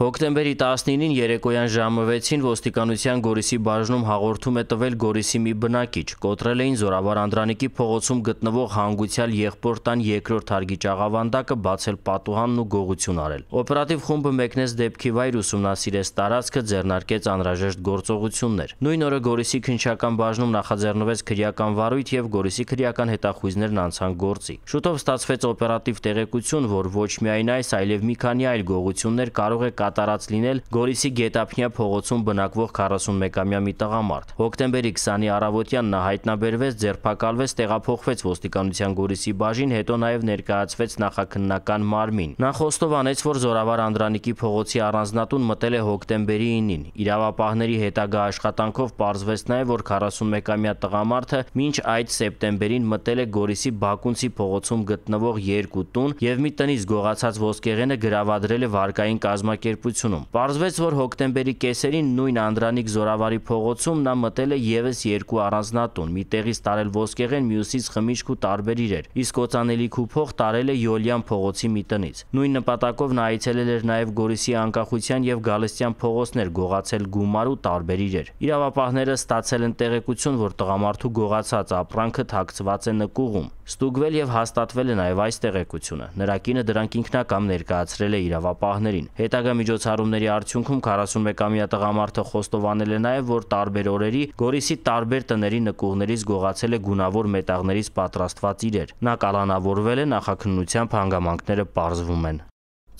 Հոկտեմբերի 19-ին երեկոյան ժամը 6-ին ոստիկանության Գորիսի բաժնում հաղորդում է տվել Գորիսի մի բնակիչ։ Կոտրել էին Զորավար Անդրանիկի փողոցում գտնվող հանգուցյալ եղբոր տան երկրորդ հարգի ճաղավանդակը, բացել պատուհանն ու գողություն արել։ Օպերատիվ խումբը մեկնեց դեպքի վայր ուսումնասիրեց տարածքը, ձեռնարկեց անհրաժեշտ գործողություններ։ Նույն օրը Գորիսի քնչական բաժնում նախաձեռնվեց քրեական վարույթ եւ Գորիսի քրեական հետախույզներն անցան գործի։ Շուտով ստացվեց օպերատիվ տեղեկություն, որ ոչ միայն այս, այլև մի քանի այլ գողություններ կարող է կա կատարած լինել Գորիսի Գետափնյա փողոցում բնակվող 41-ամյա մի տղամարդ։ Հոկտեմբերի 20-ի առավոտյան նա հայտնաբերվեց, ձերբակալվեց, տեղափոխվեց ոստիկանության Գորիսի բաժին, հետո նաև ներկայացվեց նախաքննական մարմին։ Նա խոստովանեց, որ Զորավար Անդրանիկի փողոցի առանձնատուն մտել է հոկտեմբերի 9-ին։ Իրավապահների հետագա աշխատանքով պարզվեց նաև, որ 41-ամյա տղամարդը մինչ այդ սեպտեմբերին մտել է Գորիսի Բակունցի փողոցում գտնվող երկու տուն եւ մի տնից գողացած ոսկեղենը գրավադրել է վարկային կազմակերպ կազմակերպությունում։ Պարզվեց, որ հոկտեմբերի կեսերին նույն Անդրանիկ Զորավարի փողոցում նա մտել է եւս երկու առանձնատուն՝ մի տեղից տարել ոսկեղեն, մյուսից խմիչք ու տարբեր իրեր։ Իսկ օծանելիք ու փող տարել է Յոլյան փողոցի մի տնից։ Նույն նպատակով նա այցելել էր նաեւ Գորիսի Անկախության եւ Գալստյան փողոցներ գողացել գումար ու տարբեր իրեր։ Իրավապահները ստացել են տեղեկություն, որ տղամարդու գողացած ապրանքը թաքցված է նկուղում։ Ստուգվել եւ հաստատվել է նաեւ այս տեղեկությունը։ Նրա կինը դրանք ինքնակամ ներկայացրել է իրավապահներին։ Հետագա Հաղորդամիջոցառումների արդյունքում 41-ամյա տղամարդը խոստովանել է նաև, որ տարբեր օրերի Գորիսի տարբեր տների նկուղներից գողացել է գունավոր մետաղներից պատրաստված իրեր։ Նա կալանավորվել է նախաքննությամբ հանգամանքները պարզվում են։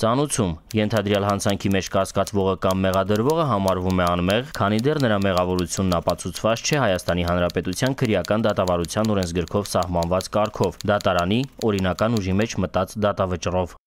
Ծանուցում ենթադրյալ հանցանքի մեջ կասկածվողը կամ մեղադրվողը համարվում է անմեղ, քանի դեռ նրա մեղավորությունն ապացուցված չէ Հայաստանի Հանրապետության քրեական դատավարության օրենսգրքով սահմանված կարգով՝ դատարանի օրինական ուժի մեջ մտած դատավճռով։